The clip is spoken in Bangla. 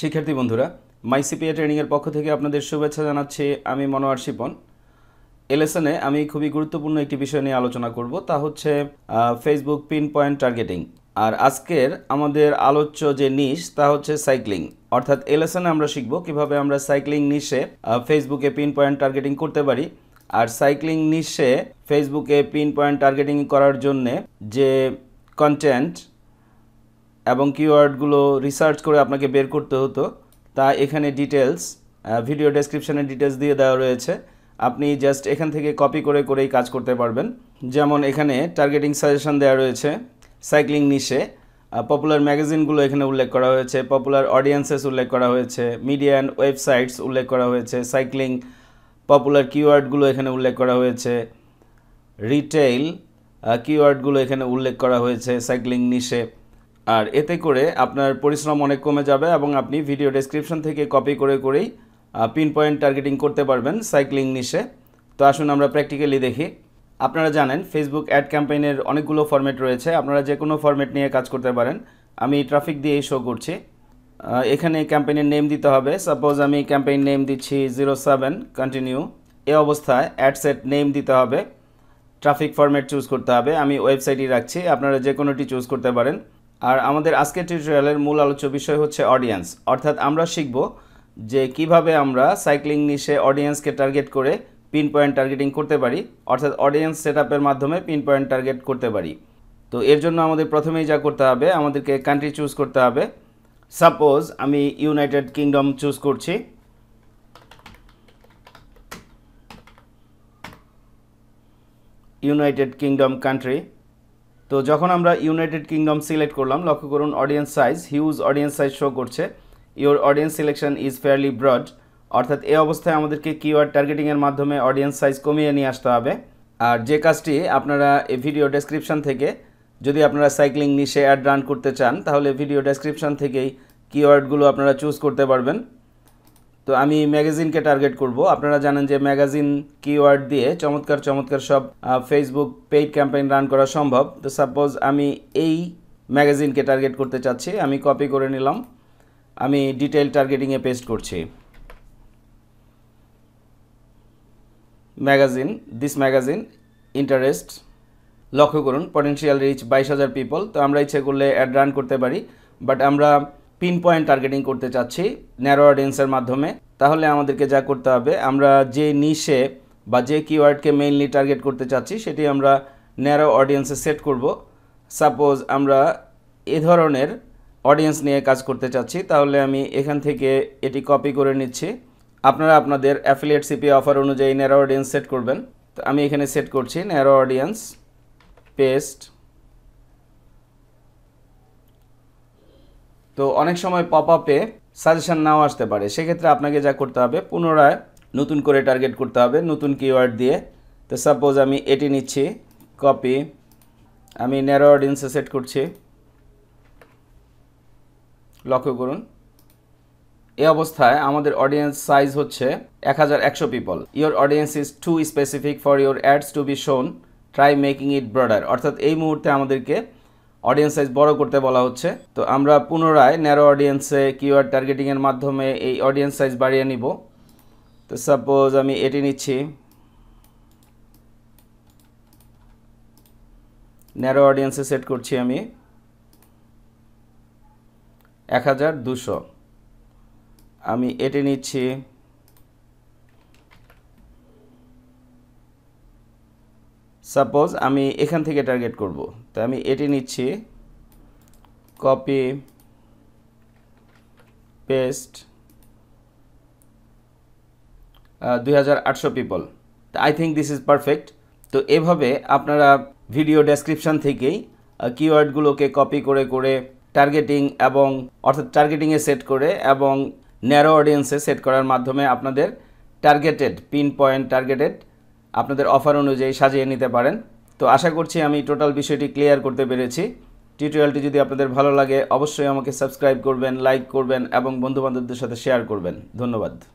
শিক্ষার্থী বন্ধুরা মাইসিপিএ ট্রেনিংয়ের পক্ষ থেকে আপনাদের শুভেচ্ছা জানাচ্ছি আমি মনোয়ার শিপন এলেসনে আমি খুবই গুরুত্বপূর্ণ একটি বিষয় নিয়ে আলোচনা করব তা হচ্ছে ফেসবুক পিন পয়েন্ট টার্গেটিং আর আজকের আমাদের আলোচ্য যে নিশ তা হচ্ছে সাইক্লিং অর্থাৎ এলেসনে আমরা শিখব কিভাবে আমরা সাইক্লিং নিশে ফেসবুকে পিন পয়েন্ট টার্গেটিং করতে পারি আর সাইক্লিং নিশে ফেসবুকে পিন পয়েন্ট টার্গেটিং করার জন্যে যে কন্টেন্ট এবং কিওয়ার্ডগুলো রিসার্চ করে আপনাকে বের করতে হতো তা এখানে ডিটেলস ভিডিও ডেসক্রিপশানে ডিটেলস দিয়ে দেওয়া রয়েছে আপনি জাস্ট এখান থেকে কপি করে করেই কাজ করতে পারবেন যেমন এখানে টার্গেটিং সাজেশন দেওয়া রয়েছে সাইক্লিং নিশে পপুলার ম্যাগাজিনগুলো এখানে উল্লেখ করা হয়েছে পপুলার অডিয়েন্সেস উল্লেখ করা হয়েছে মিডিয়া অ্যান্ড ওয়েবসাইটস উল্লেখ করা হয়েছে সাইক্লিং পপুলার কিওয়ার্ডগুলো এখানে উল্লেখ করা হয়েছে রিটেইল কিওয়ার্ডগুলো এখানে উল্লেখ করা হয়েছে সাইক্লিং নিশে আর এতে করে আপনার পরিশ্রম অনেক কমে যাবে এবং আপনি ভিডিও ডেসক্রিপশন থেকে কপি করে করেই পিন পয়েন্ট টার্গেটিং করতে পারবেন সাইক্লিং নিশে তো আসুন আমরা প্র্যাকটিক্যালি দেখি আপনারা জানেন ফেসবুক অ্যাড ক্যাম্পেইনের অনেকগুলো ফর্মেট রয়েছে আপনারা যে কোনো ফর্মেট নিয়ে কাজ করতে পারেন আমি ট্রাফিক দিয়ে শো করছি এখানে ক্যাম্পেইনের নেম দিতে হবে সাপোজ আমি ক্যাম্পেইন নেম দিচ্ছি জিরো সেভেন কন্টিনিউ এ অবস্থায় অ্যাড সেট নেম দিতে হবে ট্রাফিক ফর্মেট চুজ করতে হবে আমি ওয়েবসাইটই রাখছি আপনারা যে কোনোটি চুজ করতে পারেন আর আমাদের আজকের টিউটোরিয়ালের মূল আলোচ্য বিষয় হচ্ছে অডিয়েন্স অর্থাৎ আমরা শিখব যে কিভাবে আমরা সাইক্লিং নিশে অডিয়েন্সকে টার্গেট করে পিন পয়েন্ট টার্গেটিং করতে পারি অর্থাৎ অডিয়েন্স সেট মাধ্যমে পিন পয়েন্ট টার্গেট করতে পারি তো এর জন্য আমাদের প্রথমেই যা করতে হবে আমাদেরকে কান্ট্রি চুজ করতে হবে সাপোজ আমি ইউনাইটেড কিংডম চুজ করছি ইউনাইটেড কিংডম কান্ট্রি তো যখন আমরা ইউনাইটেড কিংডম সিলেক্ট করলাম লক্ষ্য করুন audience size huge audience size show করছে your audience selection is fairly broad অর্থাৎ এই অবস্থায় আমাদেরকে কিওয়ার্ড টার্গেটিংয়ের মাধ্যমে অডিয়েন্স সাইজ কমিয়ে নিয়ে আসতে হবে আর যে কাজটি আপনারা এই ভিডিও ডেসক্রিপশান থেকে যদি আপনারা সাইক্লিং নিশে অ্যাড রান করতে চান তাহলে ভিডিও ডেসক্রিপশান থেকেই কিওয়ার্ডগুলো আপনারা চুজ করতে পারবেন তো আমি ম্যাগাজিনকে টার্গেট করব আপনারা জানেন যে ম্যাগাজিন কিওয়ার্ড দিয়ে চমৎকার চমৎকার সব ফেসবুক পেইড ক্যাম্পেইন রান করা সম্ভব তো সাপোজ আমি এই ম্যাগাজিনকে টার্গেট করতে চাচ্ছি আমি কপি করে নিলাম আমি ডিটেল টার্গেটিংয়ে পেস্ট করছি ম্যাগাজিন দিস ম্যাগাজিন ইন্টারেস্ট লক্ষ্য করুন পটেন্সিয়াল রিচ বাইশ হাজার পিপল তো আমরা ইচ্ছে করলে অ্যাড রান করতে পারি বাট আমরা পিন পয়েন্ট টার্গেটিং করতে চাচ্ছি ন্যারো অডিয়েন্সের মাধ্যমে তাহলে আমাদেরকে যা করতে হবে আমরা যে নিশে বা যে কিওয়ার্ডকে মেইনলি টার্গেট করতে চাচ্ছি সেটি আমরা ন্যারো অডিয়েন্সে সেট করব সাপোজ আমরা এ ধরনের অডিয়েন্স নিয়ে কাজ করতে চাচ্ছি তাহলে আমি এখান থেকে এটি কপি করে নিচ্ছি আপনারা আপনাদের অ্যাফিলিয়েট সিপি অফার অনুযায়ী ন্যারো অডিয়েন্স সেট করবেন তো আমি এখানে সেট করছি ন্যারো অডিয়েন্স পেস্ট তো অনেক সময় পপ আপে সাজেশান নাও আসতে পারে সেক্ষেত্রে আপনাকে যা করতে হবে পুনরায় নতুন করে টার্গেট করতে হবে নতুন কিওয়ার্ড দিয়ে তো সাপোজ আমি এটি নিচ্ছি কপি আমি ন্যারো অডিয়েন্সে সেট করছি লক্ষ্য করুন এ অবস্থায় আমাদের অডিয়েন্স সাইজ হচ্ছে এক হাজার একশো people your audience is too specific for your ads to be shown try making it broader অর্থাৎ এই মুহূর্তে আমাদেরকে অডিয়েন্স সাইজ বড় করতে বলা হচ্ছে তো আমরা পুনরায় ন্যারো অডিয়েন্সে কিওয়ার্ড টার্গেটিংয়ের মাধ্যমে এই অডিয়েন্স সাইজ বাড়িয়ে নিব তো সাপোজ আমি এটি নিচ্ছি ন্যারো অডিয়েন্সে সেট করছি আমি এক হাজার দুশো আমি এটি নিচ্ছি সাপোজ আমি এখান থেকে টার্গেট করব তো আমি এটি নিচ্ছি কপি পেস্ট দুই people I think this is perfect তো এভাবে আপনারা ভিডিও ডেসক্রিপশান থেকেই কিওয়ার্ডগুলোকে কপি করে করে টার্গেটিং এবং অর্থাৎ টার্গেটিংয়ে সেট করে এবং ন্যারো অডিয়েন্সে সেট করার মাধ্যমে আপনাদের টার্গেটেড পিন পয়েন্ট টার্গেটেড আপনাদের অফার অনুযায়ী সাজিয়ে নিতে পারেন তো আশা করছি আমি টোটাল বিষয়টি ক্লিয়ার করতে পেরেছি টিউটোরিয়ালটি যদি আপনাদের ভালো লাগে অবশ্যই আমাকে সাবস্ক্রাইব করবেন লাইক করবেন এবং বন্ধুবান্ধবদের সাথে শেয়ার করবেন ধন্যবাদ